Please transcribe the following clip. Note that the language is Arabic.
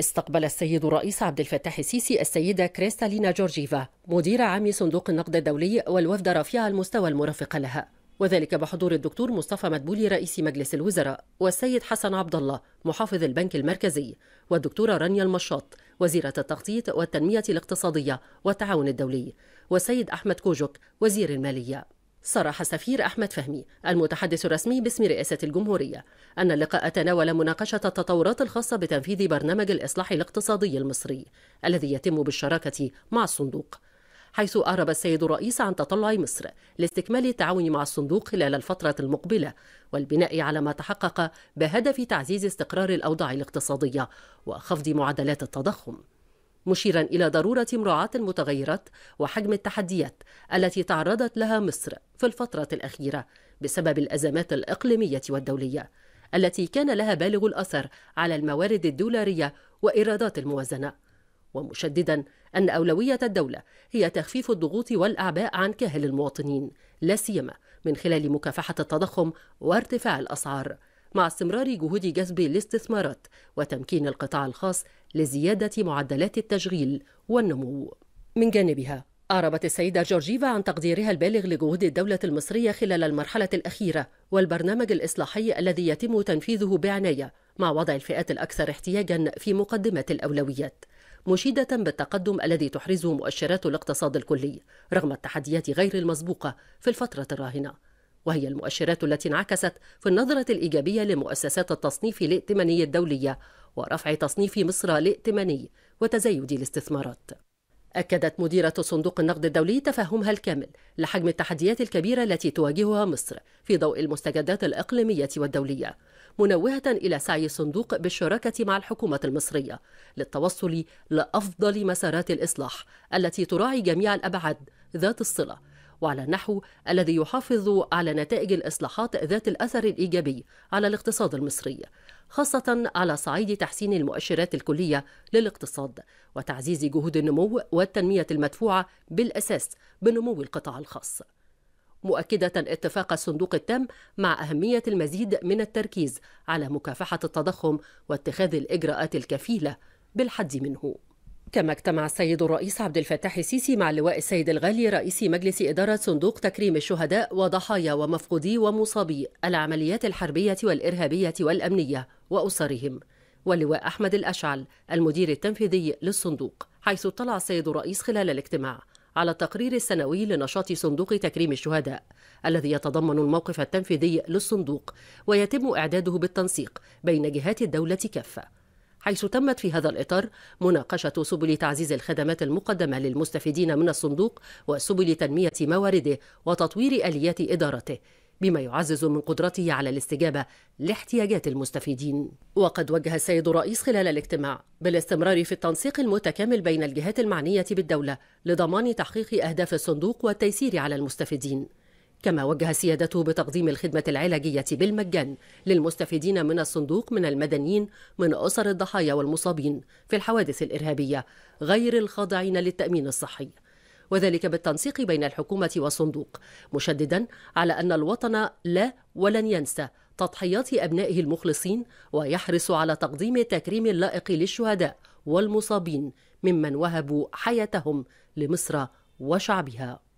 استقبل السيد الرئيس عبد الفتاح السيسي السيدة كريستالينا جورجيفا مدير عام صندوق النقد الدولي والوفد رفيع المستوى المرافق لها وذلك بحضور الدكتور مصطفى مدبولي رئيس مجلس الوزراء والسيد حسن عبد الله محافظ البنك المركزي والدكتورة رانيا المشاط وزيرة التخطيط والتنمية الاقتصادية والتعاون الدولي والسيد أحمد كوجك وزير المالية صرح السفير أحمد فهمي المتحدث الرسمي باسم رئاسة الجمهورية أن اللقاء تناول مناقشة التطورات الخاصة بتنفيذ برنامج الإصلاح الاقتصادي المصري الذي يتم بالشراكة مع الصندوق حيث أعرب السيد الرئيس عن تطلع مصر لاستكمال التعاون مع الصندوق خلال الفترة المقبلة والبناء على ما تحقق بهدف تعزيز استقرار الأوضاع الاقتصادية وخفض معدلات التضخم مشيرا إلى ضرورة مراعاة المتغيرات وحجم التحديات التي تعرضت لها مصر في الفترة الأخيرة بسبب الأزمات الإقليمية والدولية التي كان لها بالغ الأثر على الموارد الدولارية وإيرادات الموازنة ومشددا أن أولوية الدولة هي تخفيف الضغوط والأعباء عن كاهل المواطنين لا سيما من خلال مكافحة التضخم وارتفاع الأسعار مع استمرار جهود جذب الاستثمارات وتمكين القطاع الخاص لزيادة معدلات التشغيل والنمو. من جانبها أعربت السيدة جورجيفا عن تقديرها البالغ لجهود الدولة المصرية خلال المرحلة الأخيرة والبرنامج الإصلاحي الذي يتم تنفيذه بعناية مع وضع الفئات الأكثر احتياجا في مقدمة الأولويات. مشيدة بالتقدم الذي تحرزه مؤشرات الاقتصاد الكلي رغم التحديات غير المسبوقة في الفترة الراهنة وهي المؤشرات التي انعكست في النظرة الإيجابية لمؤسسات التصنيف الائتماني الدولية ورفع تصنيف مصر الائتماني وتزايد الاستثمارات. أكدت مديرة صندوق النقد الدولي تفهمها الكامل لحجم التحديات الكبيرة التي تواجهها مصر في ضوء المستجدات الإقليمية والدولية، منوهة إلى سعي الصندوق بالشراكة مع الحكومة المصرية للتوصل لأفضل مسارات الإصلاح التي تراعي جميع الأبعاد ذات الصلة وعلى النحو الذي يحافظ على نتائج الإصلاحات ذات الأثر الإيجابي على الاقتصاد المصري خاصة على صعيد تحسين المؤشرات الكلية للاقتصاد وتعزيز جهود النمو والتنمية المدفوعة بالأساس بنمو القطاع الخاص مؤكدة اتفاق الصندوق التام مع أهمية المزيد من التركيز على مكافحة التضخم واتخاذ الإجراءات الكفيلة بالحد منه كما اجتمع السيد الرئيس عبد الفتاح السيسي مع اللواء السيد الغالي رئيس مجلس إدارة صندوق تكريم الشهداء وضحايا ومفقودي ومصابي العمليات الحربية والإرهابية والأمنية وأسرهم واللواء أحمد الأشعل المدير التنفيذي للصندوق حيث اطلع السيد الرئيس خلال الاجتماع على التقرير السنوي لنشاط صندوق تكريم الشهداء الذي يتضمن الموقف التنفيذي للصندوق ويتم إعداده بالتنسيق بين جهات الدولة كافة حيث تمت في هذا الإطار مناقشة سبل تعزيز الخدمات المقدمة للمستفيدين من الصندوق وسبل تنمية موارده وتطوير آليات إدارته بما يعزز من قدرته على الاستجابة لاحتياجات المستفيدين وقد وجه السيد الرئيس خلال الاجتماع بالاستمرار في التنسيق المتكامل بين الجهات المعنية بالدولة لضمان تحقيق أهداف الصندوق والتيسير على المستفيدين كما وجه سيادته بتقديم الخدمة العلاجية بالمجان للمستفيدين من الصندوق من المدنيين من أسر الضحايا والمصابين في الحوادث الإرهابية غير الخاضعين للتأمين الصحي وذلك بالتنسيق بين الحكومة والصندوق مشددا على أن الوطن لا ولن ينسى تضحيات أبنائه المخلصين ويحرص على تقديم التكريم اللائق للشهداء والمصابين ممن وهبوا حياتهم لمصر وشعبها